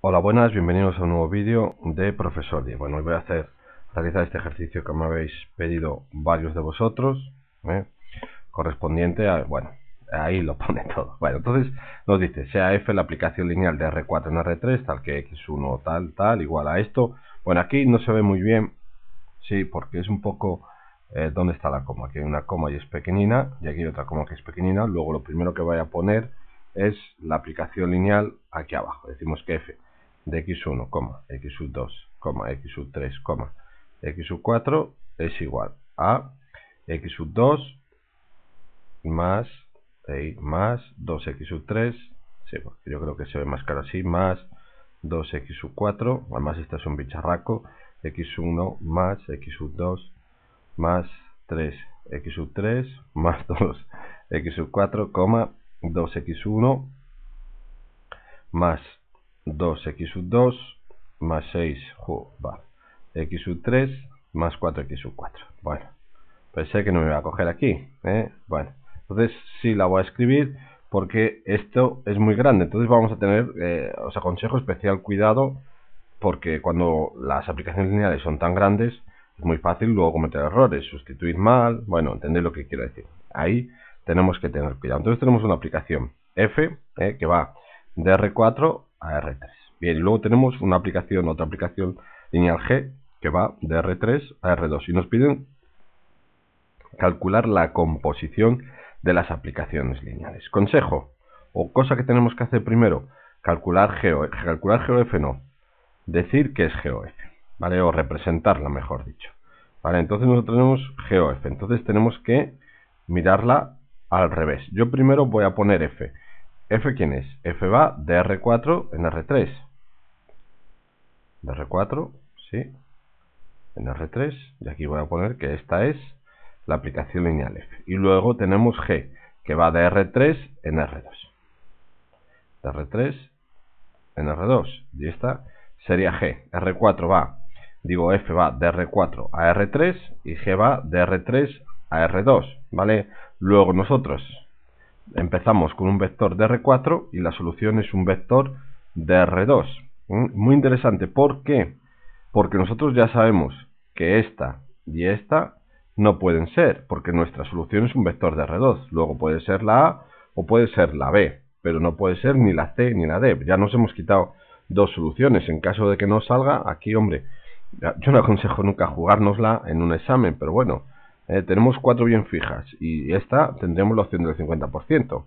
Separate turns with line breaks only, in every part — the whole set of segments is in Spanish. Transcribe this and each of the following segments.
Hola, buenas, bienvenidos a un nuevo vídeo de Profesor D. Bueno, hoy voy a hacer realizar este ejercicio que me habéis pedido varios de vosotros, ¿eh? correspondiente a, bueno, ahí lo pone todo. Bueno, entonces nos dice, sea f la aplicación lineal de R4 en R3, tal que X1 tal, tal, igual a esto. Bueno, aquí no se ve muy bien, sí, porque es un poco eh, dónde está la coma. Aquí hay una coma y es pequeñina, y aquí hay otra coma que es pequeñina. Luego lo primero que voy a poner es la aplicación lineal aquí abajo. Decimos que f de x1, x2, x3, x4 es igual a x2 más, más 2x3, yo creo que se ve más claro así, más 2x4, además este es un bicharraco, x1 más x2 más 3x3 más 2x4, 2x1 más 2x sub 2 más 6, x sub 3 más 4x 4. Bueno, pensé que no me iba a coger aquí, ¿eh? Bueno, entonces sí la voy a escribir porque esto es muy grande. Entonces vamos a tener, eh, os aconsejo especial cuidado porque cuando las aplicaciones lineales son tan grandes es muy fácil luego cometer errores, sustituir mal, bueno, entendéis lo que quiero decir. Ahí tenemos que tener cuidado. Entonces tenemos una aplicación F ¿eh? que va de R4 a R3. Bien, y luego tenemos una aplicación, otra aplicación lineal G, que va de R3 a R2. Y nos piden calcular la composición de las aplicaciones lineales. Consejo, o cosa que tenemos que hacer primero, calcular GOF, calcular GOF no, decir que es GOF, ¿vale? O representarla, mejor dicho. Vale, entonces nosotros tenemos GOF, entonces tenemos que mirarla al revés. Yo primero voy a poner F f quién es? f va de R4 en R3. De R4, sí, en R3. Y aquí voy a poner que esta es la aplicación lineal f. Y luego tenemos g, que va de R3 en R2. De R3 en R2. Y esta sería g. R4 va, digo f va de R4 a R3 y g va de R3 a R2. ¿Vale? Luego nosotros empezamos con un vector de R4 y la solución es un vector de R2. Mm, muy interesante, ¿por qué? Porque nosotros ya sabemos que esta y esta no pueden ser, porque nuestra solución es un vector de R2. Luego puede ser la A o puede ser la B, pero no puede ser ni la C ni la D. Ya nos hemos quitado dos soluciones. En caso de que no salga, aquí, hombre, yo no aconsejo nunca jugárnosla en un examen, pero bueno, eh, tenemos cuatro bien fijas y esta tendremos la opción del 50%.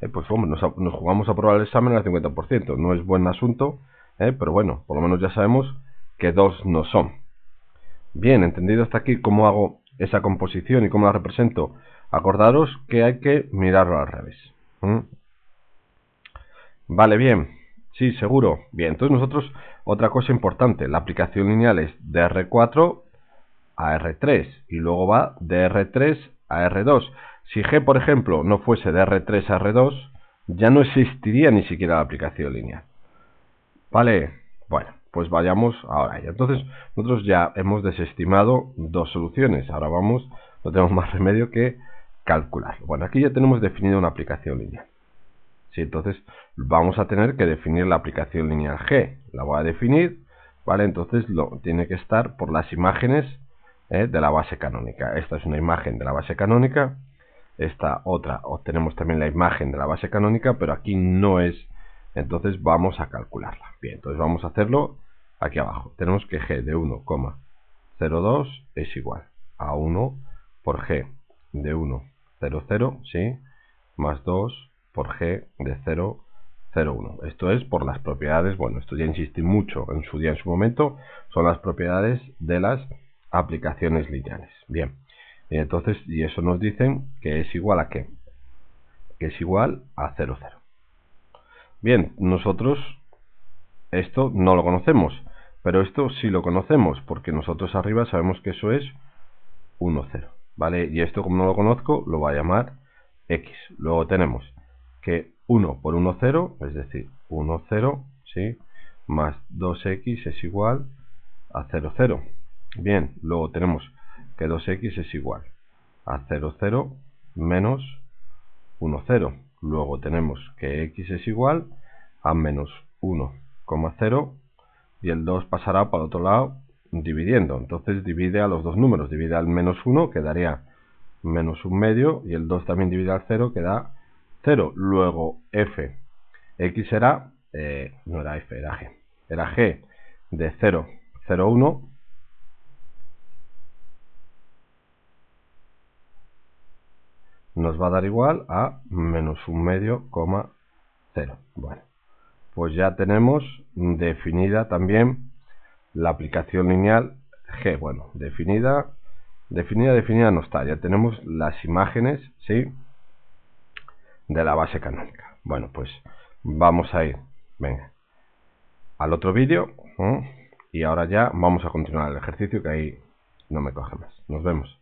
Eh, pues vamos, nos, jugamos a probar el examen al 50%. No es buen asunto, eh, pero bueno, por lo menos ya sabemos que dos no son. Bien, entendido hasta aquí cómo hago esa composición y cómo la represento. Acordaros que hay que mirarlo al revés. Vale, bien. Sí, seguro. Bien, entonces nosotros, otra cosa importante, la aplicación lineal es de R4 a R3 y luego va de R3 a R2. Si G, por ejemplo, no fuese de R3 a R2, ya no existiría ni siquiera la aplicación lineal. ¿Vale? Bueno, pues vayamos ahora. entonces, nosotros ya hemos desestimado dos soluciones. Ahora vamos, no tenemos más remedio que calcular. Bueno, aquí ya tenemos definida una aplicación lineal. Si entonces vamos a tener que definir la aplicación lineal G. La voy a definir, ¿vale? Entonces lo, tiene que estar por las imágenes ¿eh? de la base canónica. Esta es una imagen de la base canónica, esta otra obtenemos también la imagen de la base canónica, pero aquí no es, entonces vamos a calcularla. Bien, entonces vamos a hacerlo aquí abajo. Tenemos que g de 1,02 es igual a 1 por g de 1,00. ¿sí? Más 2 por g de 0, Esto es por las propiedades, bueno, esto ya insistí mucho en su día, en su momento, son las propiedades de las aplicaciones lineales. Bien, entonces, y eso nos dicen que es igual a qué? Que es igual a 0, 0. Bien, nosotros esto no lo conocemos, pero esto sí lo conocemos, porque nosotros arriba sabemos que eso es 1, 0. ¿Vale? Y esto, como no lo conozco, lo va a llamar x. Luego tenemos que 1 por 1, 0, es decir, 1, 0, ¿sí? Más 2x es igual a 0, 0. Bien, luego tenemos que 2x es igual a 0, 0 menos 1,0. Luego tenemos que x es igual a menos 1,0 y el 2 pasará para el otro lado dividiendo. Entonces divide a los dos números, divide al menos 1 quedaría menos un medio y el 2 también divide al 0 queda 0. Luego f, x era, eh, no era f, era g, era g de 0, nos va a dar igual a menos un medio coma cero. Bueno, pues ya tenemos definida también la aplicación lineal G. Bueno, definida, definida, definida no está. Ya tenemos las imágenes, ¿sí? De la base canónica. Bueno, pues vamos a ir, venga, al otro vídeo. ¿eh? Y ahora ya vamos a continuar el ejercicio que ahí no me coge más. Nos vemos.